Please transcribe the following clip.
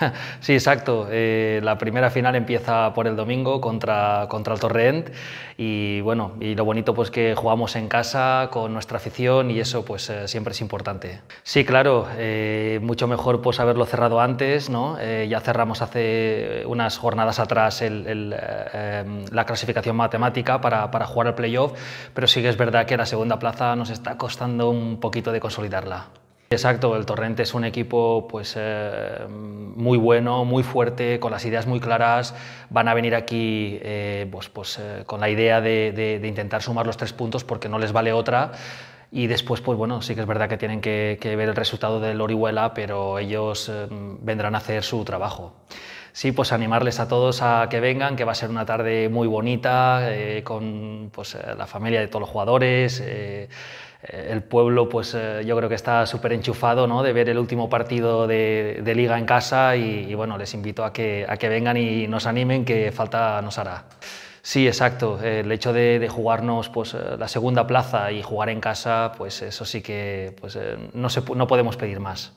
Sí, exacto. Eh, la primera final empieza por el domingo contra, contra el Torrent y bueno, y lo bonito pues que jugamos en casa con nuestra afición y eso pues eh, siempre es importante. Sí, claro, eh, mucho mejor pues haberlo cerrado antes, ¿no? ya cerramos hace unas jornadas atrás em, la clasificación matemática para, jugar el playoff, pero sí que es verdad que la segunda plaza nos está costando un poquito de consolidarla. Exacto, el Torrente es un equipo pues, eh, muy bueno, muy fuerte, con las ideas muy claras. Van a venir aquí eh, pues, pues eh, con la idea de, intentar sumar los tres puntos porque no les vale otra. Y después, pues bueno, sí que es verdad que tienen que, ver el resultado del Orihuela, pero ellos vendrán a hacer su trabajo. Sí, pues animarles a todos a que vengan, que va a ser una tarde muy bonita, con pues, la familia de todos los jugadores el pueblo, pues eh, yo creo que está súper enchufado ¿no? de ver el último partido de, liga en casa y, bueno, les invito a que, a que vengan y nos animen, que falta nos hará. Sí, exacto. El hecho de, jugarnos pues, eh, la segunda plaza y jugar en casa, pues eso sí que pues, eh, no podemos pedir más.